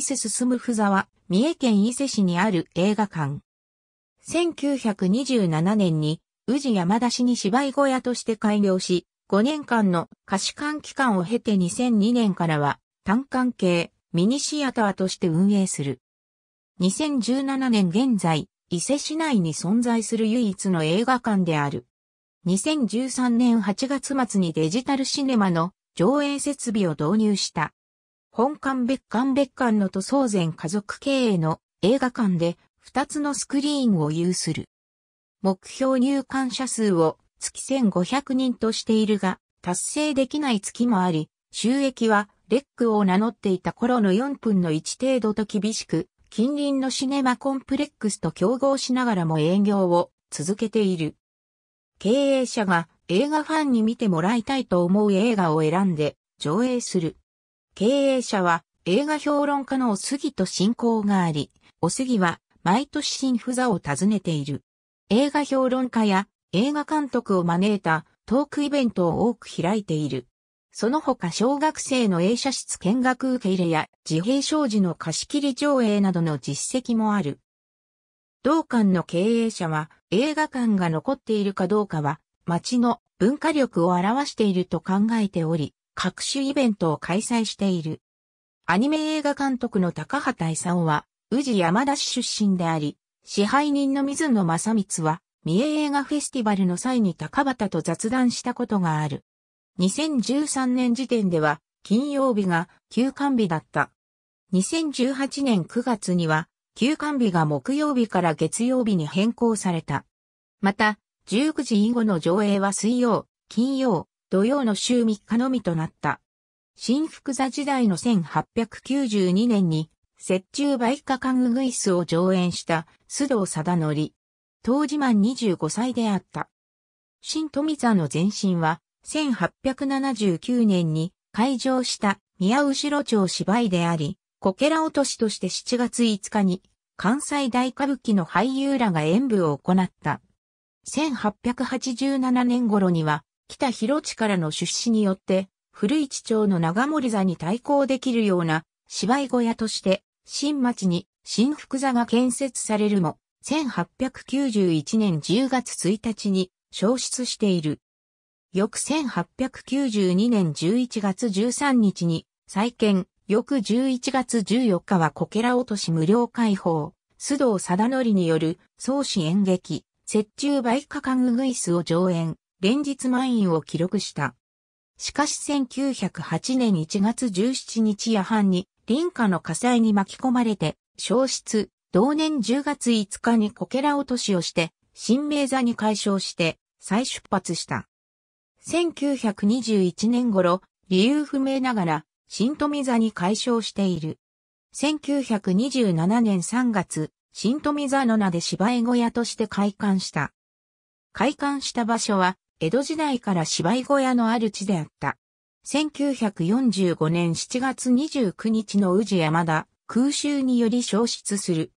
伊勢進むふざは、三重県伊勢市にある映画館。1927年に、宇治山田市に芝居小屋として開業し、5年間の貸館期間を経て2002年からは、単館系ミニシアターとして運営する。2017年現在、伊勢市内に存在する唯一の映画館である。2013年8月末にデジタルシネマの上映設備を導入した。本館別館別館の塗装前家族経営の映画館で2つのスクリーンを有する。目標入館者数を月1500人としているが、達成できない月もあり、収益はレックを名乗っていた頃の4分の1程度と厳しく、近隣のシネマコンプレックスと競合しながらも営業を続けている。経営者が映画ファンに見てもらいたいと思う映画を選んで上映する。経営者は映画評論家のおすぎと親交があり、おすぎは毎年新不座を訪ねている。映画評論家や映画監督を招いたトークイベントを多く開いている。その他小学生の映写室見学受け入れや自閉症児の貸し切り上映などの実績もある。同館の経営者は映画館が残っているかどうかは街の文化力を表していると考えており、各種イベントを開催している。アニメ映画監督の高畑勲は、宇治山田市出身であり、支配人の水野正光は、三重映画フェスティバルの際に高畑と雑談したことがある。2013年時点では、金曜日が休館日だった。2018年9月には、休館日が木曜日から月曜日に変更された。また、19時以後の上映は水曜、金曜、土曜の週3日のみとなった。新福座時代の1892年に、雪中梅花カンググイスを上演した須藤貞則。当時満25歳であった。新富座の前身は、1879年に開場した宮後町芝居であり、こけら落としとして7月5日に関西大歌舞伎の俳優らが演舞を行った。1887年頃には北広地からの出資によって、古市町の長森座に対抗できるような芝居小屋として、新町に新福座が建設されるも、1891年10月1日に消失している。翌1892年11月13日に再建、翌11月14日はこけら落とし無料開放、須藤貞則による創始演劇、雪中梅花家具グイスを上演、連日満員を記録した。しかし1908年1月17日夜半に、林家の火災に巻き込まれて、消失、同年10月5日にこけら落としをして、新名座に解消して、再出発した。1921年頃、理由不明ながら、新富座に解消している。1927年3月、新富座の名で芝居小屋として開館した。開館した場所は、江戸時代から芝居小屋のある地であった。1945年7月29日の宇治山田、空襲により消失する。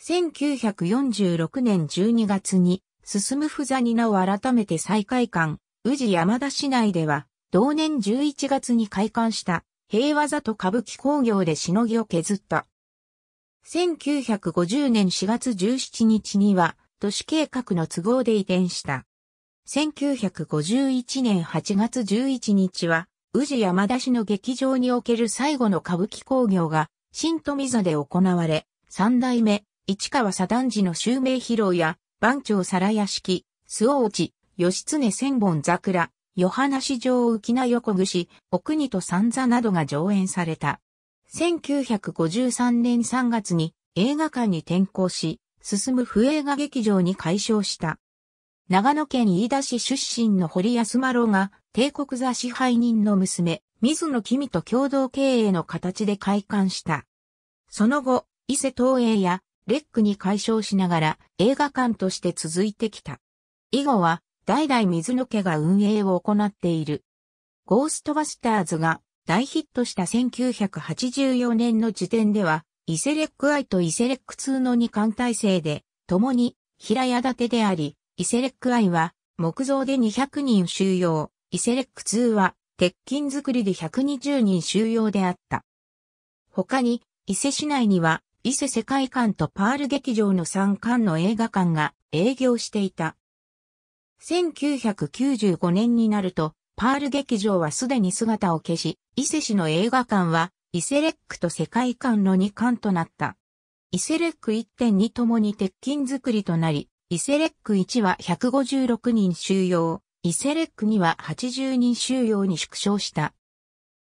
1946年12月に、進むふざに名を改めて再開館、宇治山田市内では、同年11月に開館した、平和座と歌舞伎工業でしのぎを削った。1950年4月17日には、都市計画の都合で移転した。1951年8月11日は、宇治山田市の劇場における最後の歌舞伎興行が、新富座で行われ、三代目、市川左団寺の襲名披露や、番長皿屋敷、周王内、義経千本桜、与花市場浮名横串、奥にと三座などが上演された。1953年3月に映画館に転校し、進む不映画劇場に改称した。長野県飯田市出身の堀安麻呂が、帝国座支配人の娘、水野君と共同経営の形で開館した。その後、伊勢東映やレックに解消しながら映画館として続いてきた。以後は、代々水野家が運営を行っている。ゴーストバスターズが大ヒットした1984年の時点では、伊勢レックアイと伊勢レック2の2艦体制で、共に平屋建てであり、イセレック I は、木造で200人収容、イセレック II は、鉄筋作りで120人収容であった。他に、伊勢市内には、伊勢世界観とパール劇場の3館の映画館が営業していた。1995年になると、パール劇場はすでに姿を消し、伊勢市の映画館は、イセレックと世界観の2館となった。イセレック1.2ともに鉄筋作りとなり、イセレック1は156人収容、イセレック2は80人収容に縮小した。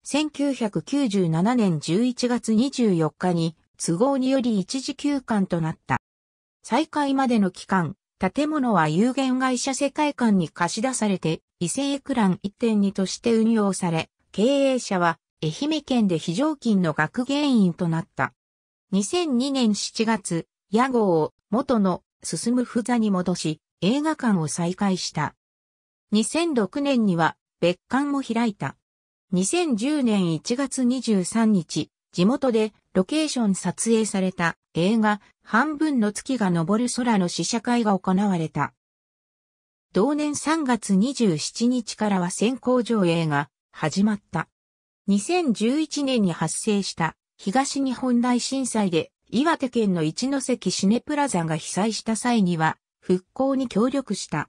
1997年11月24日に都合により一時休館となった。再開までの期間、建物は有限会社世界観に貸し出されて、勢エクラン1.2として運用され、経営者は愛媛県で非常勤の学芸員となった。2002年7月、屋号を元の進む不座に戻し、映画館を再開した。2006年には別館も開いた。2010年1月23日、地元でロケーション撮影された映画半分の月が昇る空の試写会が行われた。同年3月27日からは先行上映が始まった。2011年に発生した東日本大震災で岩手県の一関シネプラザが被災した際には、復興に協力した。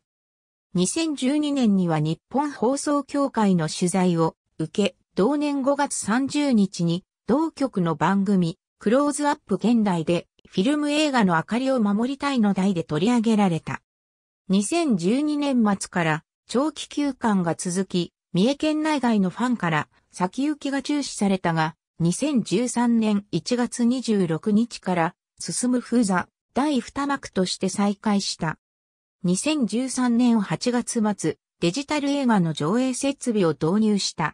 2012年には日本放送協会の取材を受け、同年5月30日に、同局の番組、クローズアップ現代で、フィルム映画の明かりを守りたいの題で取り上げられた。2012年末から長期休館が続き、三重県内外のファンから先行きが注視されたが、2013年1月26日から進む風座第二幕として再開した。2013年8月末、デジタル映画の上映設備を導入した。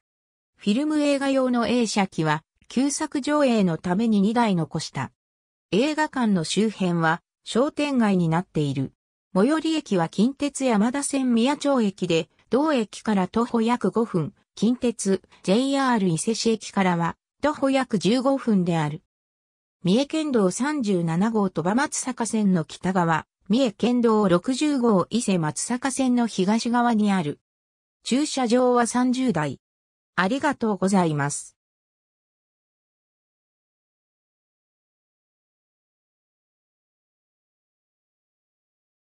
フィルム映画用の映写機は、旧作上映のために2台残した。映画館の周辺は商店街になっている。最寄り駅は近鉄山田線宮町駅で、同駅から徒歩約5分、近鉄 JR 伊勢市駅からは徒歩約15分である。三重県道37号鳥羽松坂線の北側、三重県道60号伊勢松坂線の東側にある。駐車場は30台。ありがとうございます。